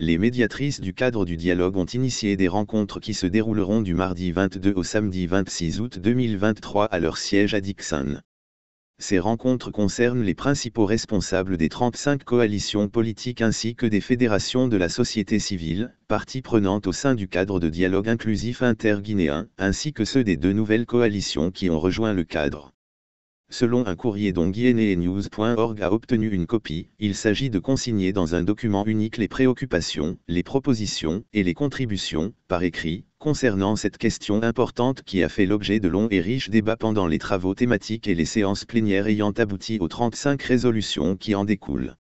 les médiatrices du cadre du dialogue ont initié des rencontres qui se dérouleront du mardi 22 au samedi 26 août 2023 à leur siège à Dixon. Ces rencontres concernent les principaux responsables des 35 coalitions politiques ainsi que des fédérations de la société civile, parties prenantes au sein du cadre de dialogue inclusif interguinéen, ainsi que ceux des deux nouvelles coalitions qui ont rejoint le cadre selon un courrier dont guienneenews.org a obtenu une copie, il s'agit de consigner dans un document unique les préoccupations, les propositions et les contributions, par écrit, concernant cette question importante qui a fait l'objet de longs et riches débats pendant les travaux thématiques et les séances plénières ayant abouti aux 35 résolutions qui en découlent.